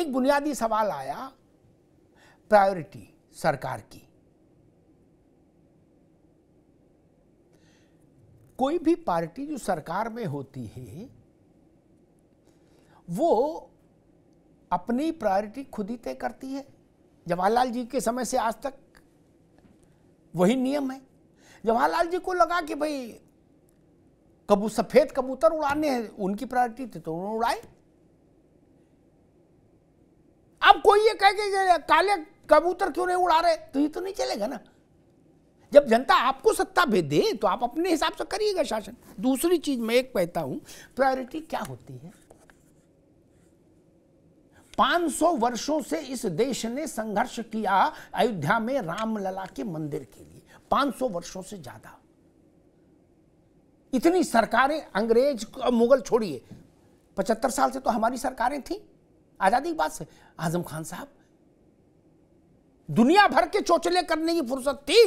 एक बुनियादी सवाल आया प्रायोरिटी सरकार की कोई भी पार्टी जो सरकार में होती है वो अपनी प्रायोरिटी खुद ही तय करती है जवाहरलाल जी के समय से आज तक वही नियम है जवाहरलाल जी को लगा कि भाई कबू सफ़ेद कबूतर उड़ाने हैं उनकी प्रायोरिटी थी तो उन्होंने उड़ाए अब कोई ये कह के काले कबूतर क्यों नहीं उड़ा रहे तो ये तो नहीं चलेगा ना जब जनता आपको सत्ता भेज दे तो आप अपने हिसाब से करिएगा शासन दूसरी चीज मैं एक कहता हूं प्रायोरिटी क्या होती है 500 वर्षों से इस देश ने संघर्ष किया अयोध्या में रामलला के मंदिर के लिए 500 वर्षों से ज्यादा इतनी सरकारें अंग्रेज मुगल छोड़िए पचहत्तर साल से तो हमारी सरकारें थी आज़ादी के बाद से आजम खान साहब दुनिया भर के चोचले करने की फुर्सत थी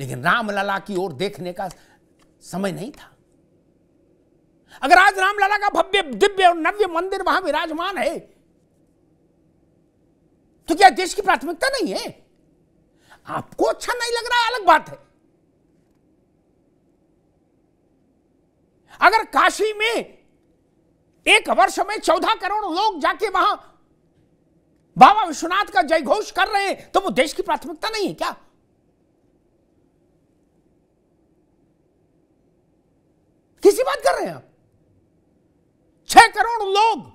लेकिन रामलला की ओर देखने का समय नहीं था अगर आज रामलला का भव्य दिव्य और नव्य मंदिर वहां विराजमान है तो क्या देश की प्राथमिकता नहीं है आपको अच्छा नहीं लग रहा अलग बात है अगर काशी में एक वर्ष में चौदह करोड़ लोग जाके वहां बाबा विश्वनाथ का जय घोष कर रहे हैं तो वो देश की प्राथमिकता नहीं है क्या किसी बात कर रहे हैं आप छह करोड़ लोग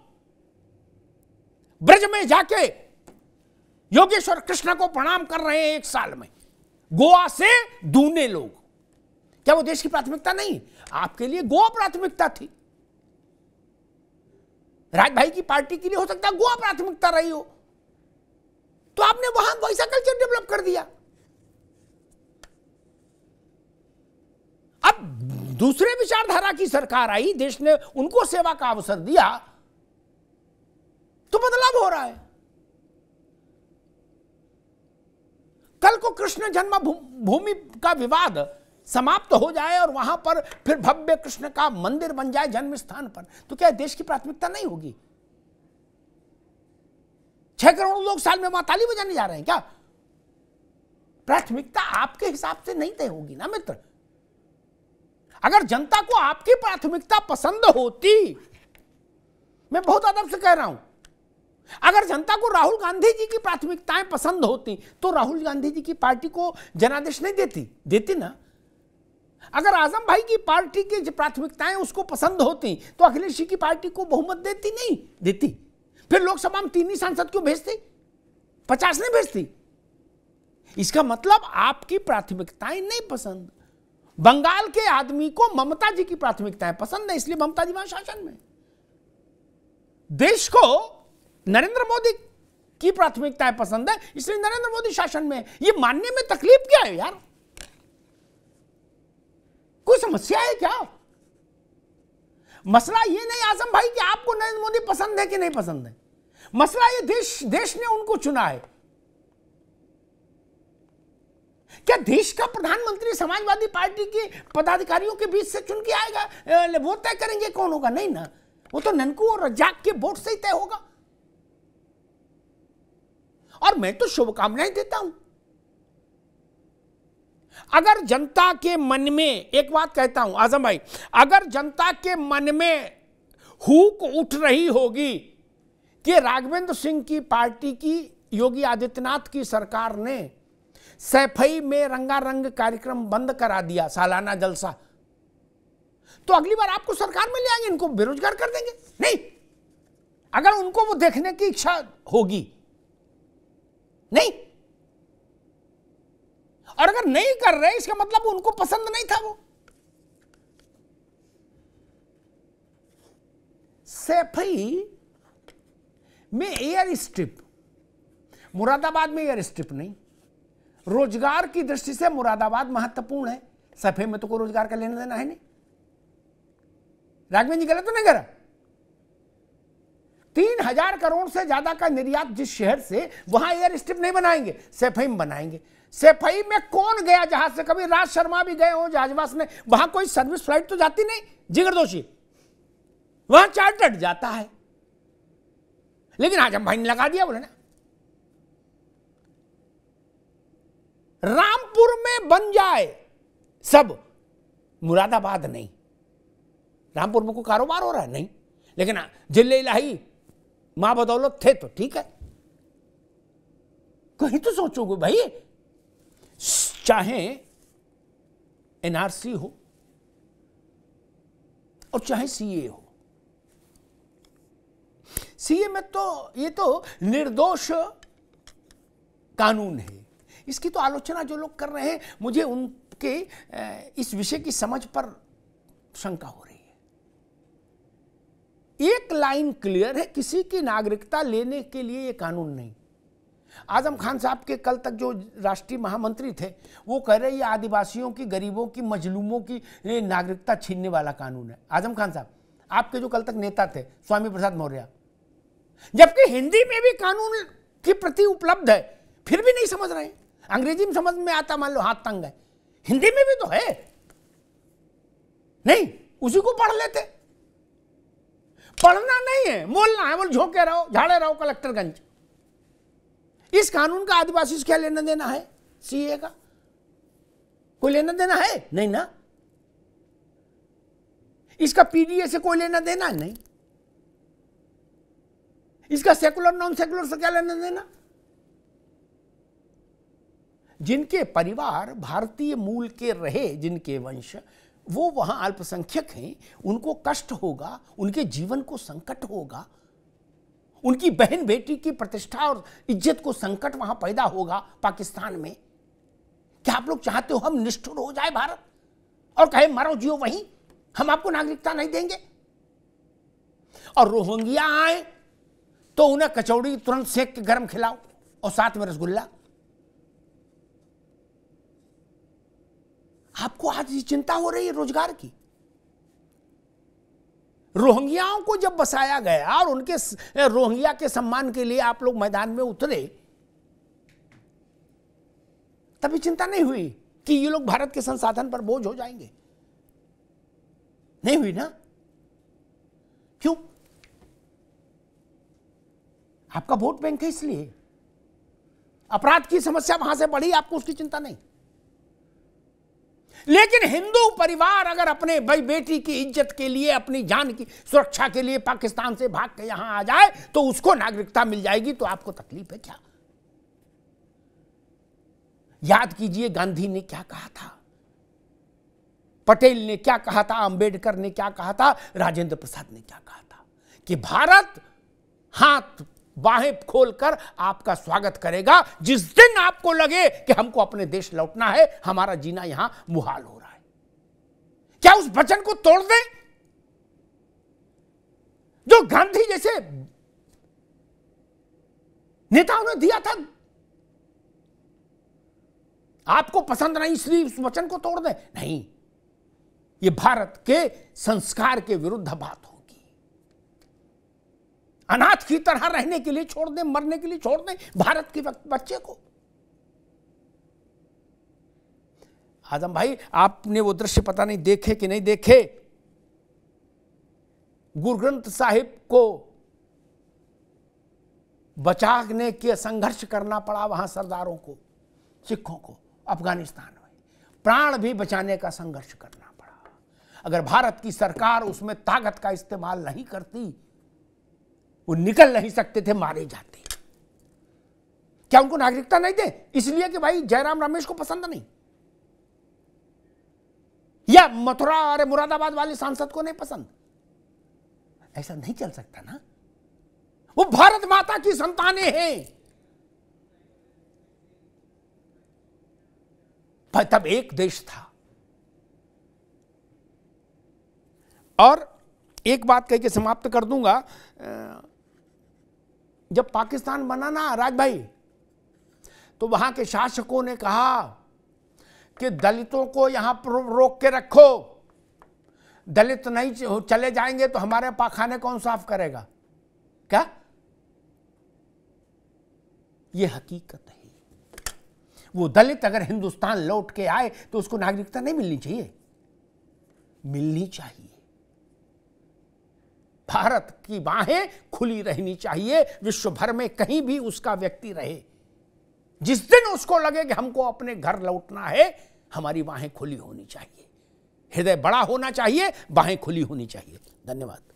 ब्रज में जाके योगेश्वर कृष्ण को प्रणाम कर रहे हैं एक साल में गोवा से दूने लोग क्या वो देश की प्राथमिकता नहीं आपके लिए गोवा प्राथमिकता थी राजभाई की पार्टी के लिए हो सकता है गोवा प्राथमिकता रही हो तो आपने वहां वैसा कल्चर डेवलप कर दिया अब दूसरे विचारधारा की सरकार आई देश ने उनको सेवा का अवसर दिया तो बदलाव हो रहा है कल को कृष्ण जन्म भूमि का विवाद समाप्त तो हो जाए और वहां पर फिर भव्य कृष्ण का मंदिर बन जाए जन्म स्थान पर तो क्या देश की प्राथमिकता नहीं होगी छह करोड़ लोग साल में माताली बजाने जा रहे हैं क्या प्राथमिकता आपके हिसाब से नहीं तय होगी ना मित्र अगर जनता को आपकी प्राथमिकता पसंद होती मैं बहुत अदब से कह रहा हूं अगर जनता को राहुल गांधी जी की प्राथमिकताएं पसंद होती तो राहुल गांधी जी की पार्टी को जनादेश नहीं देती देती ना अगर आजम भाई की पार्टी की प्राथमिकताएं उसको पसंद होती तो अखिलेश जी की पार्टी को बहुमत देती नहीं देती फिर लोकसभा में तीन ही सांसद क्यों भेजती पचास नहीं भेजती इसका मतलब आपकी प्राथमिकताएं नहीं पसंद बंगाल के आदमी को ममता जी की प्राथमिकताएं पसंद है इसलिए ममता जी वहां शासन में देश को नरेंद्र मोदी की प्राथमिकताएं पसंद है इसलिए नरेंद्र मोदी शासन में ये मानने में तकलीफ क्या है यार कोई समस्या है क्या मसला ये नहीं आजम भाई कि आपको नरेंद्र मोदी पसंद है कि नहीं पसंद है मसला ये देश देश ने उनको चुना है क्या देश का प्रधानमंत्री समाजवादी पार्टी के पदाधिकारियों के बीच से चुन के आएगा वो तय करेंगे कौन होगा नहीं ना वो तो ननकू और रजाक के वोट से ही तय होगा और मैं तो शुभकामनाएं देता हूं अगर जनता के मन में एक बात कहता हूं आजम भाई अगर जनता के मन में हुक उठ रही होगी कि राघवेंद्र सिंह की पार्टी की योगी आदित्यनाथ की सरकार ने सैफई में रंगारंग कार्यक्रम बंद करा दिया सालाना जलसा तो अगली बार आपको सरकार में ले आएंगे इनको बेरोजगार कर देंगे नहीं अगर उनको वो देखने की इच्छा होगी नहीं और अगर नहीं कर रहे इसका मतलब उनको पसंद नहीं था वो सैफई में एयर स्ट्रिप मुरादाबाद में एयर स्ट्रिप नहीं रोजगार की दृष्टि से मुरादाबाद महत्वपूर्ण है सफे में तो कोई रोजगार का लेना देना है नहीं राघवेंद्र जी गलत तो नहीं कर रहा तीन हजार करोड़ से ज्यादा का निर्यात जिस शहर से वहां एयर स्ट्रिप नहीं बनाएंगे सेफाइम बनाएंगे सेफाई में कौन गया जहाज से कभी राज शर्मा भी गए हो जहाजवास ने वहां कोई सर्विस फ्लाइट तो जाती नहीं जिगर दोषी वहां चार्टर्ड जाता है लेकिन आज हम भाई लगा दिया बोले ना रामपुर में बन जाए सब मुरादाबाद नहीं रामपुर में कोई कारोबार हो रहा है नहीं लेकिन हाँ, जिले इलाही मां बदौलत थे तो ठीक है कहीं तो सोचोगे भाई चाहे एनआरसी हो और चाहे सीए हो सीए में तो ये तो निर्दोष कानून है इसकी तो आलोचना जो लोग कर रहे हैं मुझे उनके इस विषय की समझ पर शंका हो रही एक लाइन क्लियर है किसी की नागरिकता लेने के लिए ये कानून नहीं आजम खान साहब के कल तक जो राष्ट्रीय महामंत्री थे वो कह रहे ये आदिवासियों की गरीबों की मजलूमों की नागरिकता छीनने वाला कानून है आजम खान साहब आपके जो कल तक नेता थे स्वामी प्रसाद मौर्य जबकि हिंदी में भी कानून की प्रति उपलब्ध है फिर भी नहीं समझ रहे अंग्रेजी में समझ में आता मान लो हाथ तंग है हिंदी में भी तो है नहीं उसी को पढ़ लेते पढ़ना नहीं है मोलना है बोल झोंके रहो झाड़े रहो कलेक्टरगंज इस कानून का आदिवासी क्या लेना देना है सीए का कोई लेना देना है नहीं ना इसका पीडीए से कोई लेना देना है नहीं इसका सेकुलर नॉन सेकुलर से क्या लेना देना जिनके परिवार भारतीय मूल के रहे जिनके वंश वो वहाँ अल्पसंख्यक हैं उनको कष्ट होगा उनके जीवन को संकट होगा उनकी बहन बेटी की प्रतिष्ठा और इज्जत को संकट वहाँ पैदा होगा पाकिस्तान में क्या आप लोग चाहते हो हम निष्ठुर हो जाए भारत और कहे मरो जियो वहीं हम आपको नागरिकता नहीं देंगे और रोहंगिया आए तो उन्हें कचौड़ी तुरंत सेक के गर्म खिलाओ और साथ में रसगुल्ला आपको आज ये चिंता हो रही है रोजगार की रोहिंग्याओं को जब बसाया गया और उनके रोहिंग्या के सम्मान के लिए आप लोग मैदान में उतरे तभी चिंता नहीं हुई कि ये लोग भारत के संसाधन पर बोझ हो जाएंगे नहीं हुई ना क्यों आपका वोट बैंक है इसलिए अपराध की समस्या वहां से बढ़ी आपको उसकी चिंता नहीं लेकिन हिंदू परिवार अगर अपने भाई बेटी की इज्जत के लिए अपनी जान की सुरक्षा के लिए पाकिस्तान से भाग के यहां आ जाए तो उसको नागरिकता मिल जाएगी तो आपको तकलीफ है क्या याद कीजिए गांधी ने क्या कहा था पटेल ने क्या कहा था अंबेडकर ने क्या कहा था राजेंद्र प्रसाद ने क्या कहा था कि भारत हाथ बाहें खोलकर आपका स्वागत करेगा जिस दिन आपको लगे कि हमको अपने देश लौटना है हमारा जीना यहां मुहाल हो रहा है क्या उस वचन को तोड़ दें जो गांधी जैसे नेताओं ने दिया था आपको पसंद नहीं इसलिए उस वचन को तोड़ दें नहीं ये भारत के संस्कार के विरुद्ध बात हो अनाथ की तरह रहने के लिए छोड़ दें मरने के लिए छोड़ दें भारत के बच्चे को आजम भाई आपने वो दृश्य पता नहीं देखे कि नहीं देखे गुरु ग्रंथ साहिब को बचाने के संघर्ष करना पड़ा वहां सरदारों को सिखों को अफगानिस्तान में प्राण भी बचाने का संघर्ष करना पड़ा अगर भारत की सरकार उसमें ताकत का इस्तेमाल नहीं करती वो निकल नहीं सकते थे मारे जाते क्या उनको नागरिकता नहीं दे इसलिए कि भाई जयराम रमेश को पसंद नहीं या मथुरा और मुरादाबाद वाले सांसद को नहीं पसंद ऐसा नहीं चल सकता ना वो भारत माता की संतानें हैं तब एक देश था और एक बात कह के समाप्त कर दूंगा जब पाकिस्तान बना ना राज भाई तो वहां के शासकों ने कहा कि दलितों को यहां रोक के रखो दलित नहीं चले जाएंगे तो हमारे पाखाने कौन साफ करेगा क्या यह हकीकत है वो दलित अगर हिंदुस्तान लौट के आए तो उसको नागरिकता नहीं मिलनी चाहिए मिलनी चाहिए भारत की बाहें खुली रहनी चाहिए विश्व भर में कहीं भी उसका व्यक्ति रहे जिस दिन उसको लगे कि हमको अपने घर लौटना है हमारी बाहें खुली होनी चाहिए हृदय बड़ा होना चाहिए बाहें खुली होनी चाहिए धन्यवाद